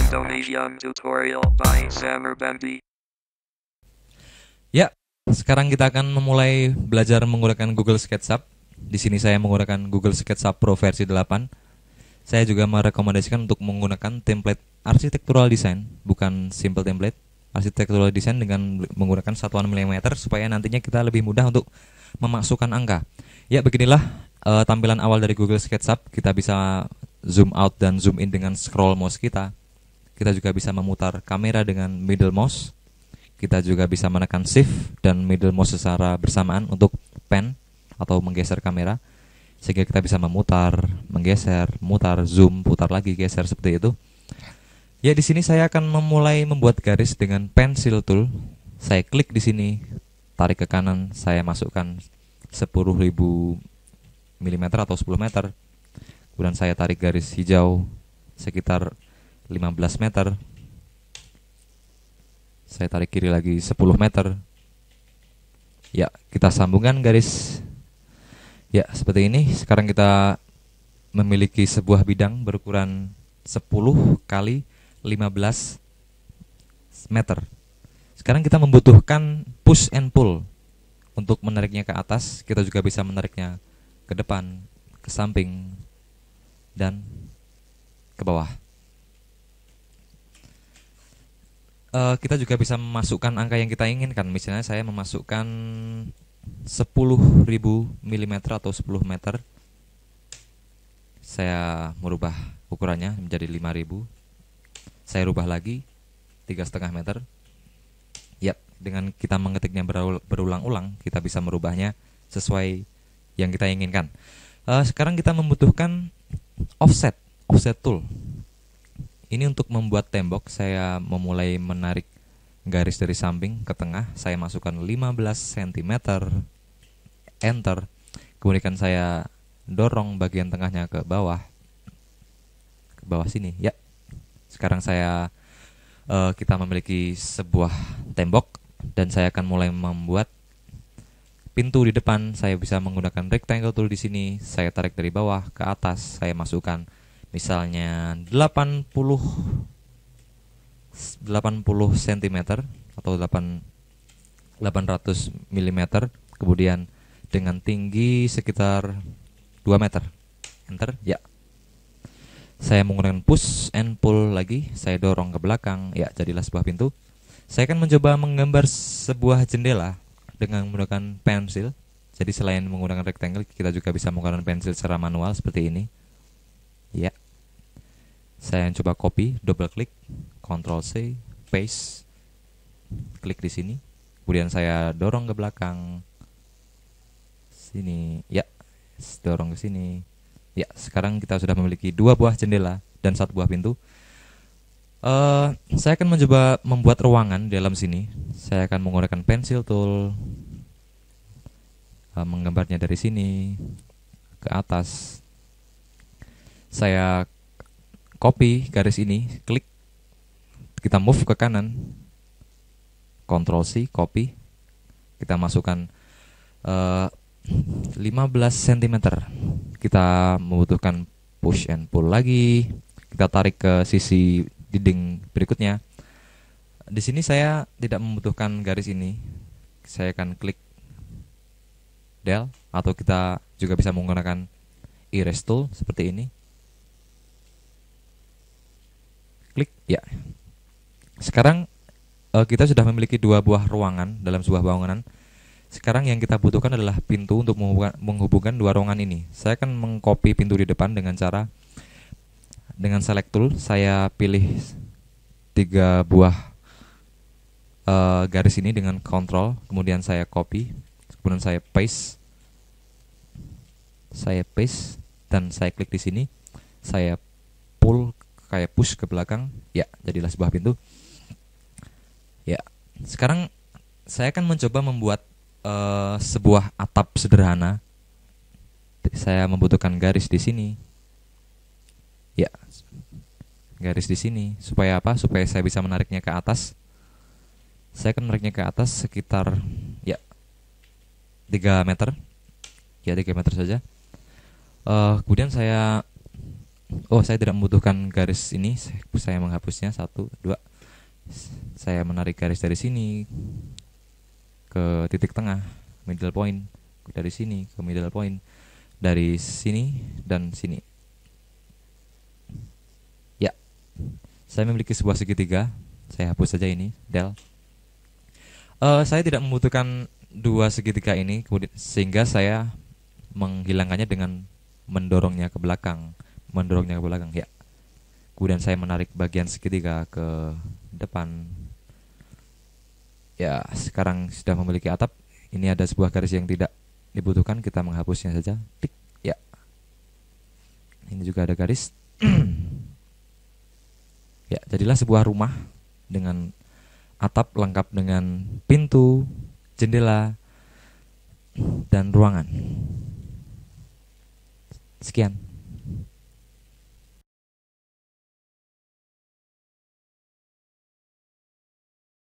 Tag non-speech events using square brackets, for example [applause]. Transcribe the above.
Indonesian tutorial by Ya, sekarang kita akan memulai belajar menggunakan Google SketchUp. Di sini saya menggunakan Google SketchUp Pro versi 8. Saya juga merekomendasikan untuk menggunakan template architectural design, bukan simple template. Architectural design dengan menggunakan satuan milimeter supaya nantinya kita lebih mudah untuk memasukkan angka. Ya, beginilah uh, tampilan awal dari Google SketchUp kita bisa zoom out dan zoom in dengan scroll mouse kita. Kita juga bisa memutar kamera dengan middle mouse. Kita juga bisa menekan shift dan middle mouse secara bersamaan untuk pan atau menggeser kamera sehingga kita bisa memutar, menggeser, mutar, zoom, putar lagi, geser seperti itu. Ya di sini saya akan memulai membuat garis dengan pencil tool. Saya klik di sini, tarik ke kanan, saya masukkan 10.000 mm atau 10 meter kemudian saya tarik garis hijau sekitar 15 meter saya tarik kiri lagi 10 meter ya kita sambungkan garis ya seperti ini sekarang kita memiliki sebuah bidang berukuran 10 kali 15 meter sekarang kita membutuhkan push and pull untuk menariknya ke atas kita juga bisa menariknya ke depan, ke samping, dan ke bawah. Uh, kita juga bisa memasukkan angka yang kita inginkan. Misalnya saya memasukkan 10.000 mm atau 10 meter. Saya merubah ukurannya menjadi 5000. Saya rubah lagi tiga meter. Yap, dengan kita mengetiknya berulang-ulang, kita bisa merubahnya sesuai yang kita inginkan. Uh, sekarang kita membutuhkan offset, offset tool. Ini untuk membuat tembok, saya memulai menarik garis dari samping ke tengah, saya masukkan 15 cm, enter, kemudian saya dorong bagian tengahnya ke bawah, ke bawah sini, ya. Sekarang saya uh, kita memiliki sebuah tembok dan saya akan mulai membuat pintu di depan, saya bisa menggunakan rectangle tool di sini. Saya tarik dari bawah ke atas, saya masukkan misalnya 80 80 cm atau 8 800 mm kemudian dengan tinggi sekitar 2 meter enter ya saya menggunakan push and pull lagi saya dorong ke belakang ya jadilah sebuah pintu saya akan mencoba menggambar sebuah jendela dengan menggunakan pensil. Jadi selain menggunakan rectangle, kita juga bisa menggunakan pensil secara manual seperti ini. Ya. Saya coba copy, double klik, Ctrl C, paste, klik di sini. Kemudian saya dorong ke belakang. Sini, ya. Dorong ke sini. Ya, sekarang kita sudah memiliki dua buah jendela dan satu buah pintu. Uh, saya akan mencoba membuat ruangan di dalam sini. Saya akan menggunakan pensil tool, uh, menggambarnya dari sini ke atas. Saya copy garis ini, klik, kita move ke kanan, Ctrl C, copy, kita masukkan uh, 15 cm. Kita membutuhkan push and pull lagi, kita tarik ke sisi dinding berikutnya. Di sini saya tidak membutuhkan garis ini. Saya akan klik del atau kita juga bisa menggunakan erase tool seperti ini. Klik ya. Sekarang eh, kita sudah memiliki dua buah ruangan dalam sebuah bangunan. Sekarang yang kita butuhkan adalah pintu untuk menghubungkan, dua ruangan ini. Saya akan mengcopy pintu di depan dengan cara dengan select tool saya pilih tiga buah uh, garis ini dengan control kemudian saya copy kemudian saya paste saya paste dan saya klik di sini saya pull kayak push ke belakang ya jadilah sebuah pintu ya sekarang saya akan mencoba membuat uh, sebuah atap sederhana saya membutuhkan garis di sini ya garis di sini. Supaya apa? Supaya saya bisa menariknya ke atas. Saya akan menariknya ke atas sekitar ya 3 meter. Ya 3 meter saja. Uh, kemudian saya oh saya tidak membutuhkan garis ini. Saya menghapusnya satu dua. Saya menarik garis dari sini ke titik tengah, middle point dari sini ke middle point dari sini dan sini saya memiliki sebuah segitiga. Saya hapus saja ini, del. Uh, saya tidak membutuhkan dua segitiga ini, sehingga saya menghilangkannya dengan mendorongnya ke belakang, mendorongnya ke belakang, ya. Kemudian saya menarik bagian segitiga ke depan. Ya, sekarang sudah memiliki atap. Ini ada sebuah garis yang tidak dibutuhkan, kita menghapusnya saja. tik ya. Ini juga ada garis. [clears throat] Ya, jadilah sebuah rumah dengan atap lengkap dengan pintu, jendela, dan ruangan. Sekian.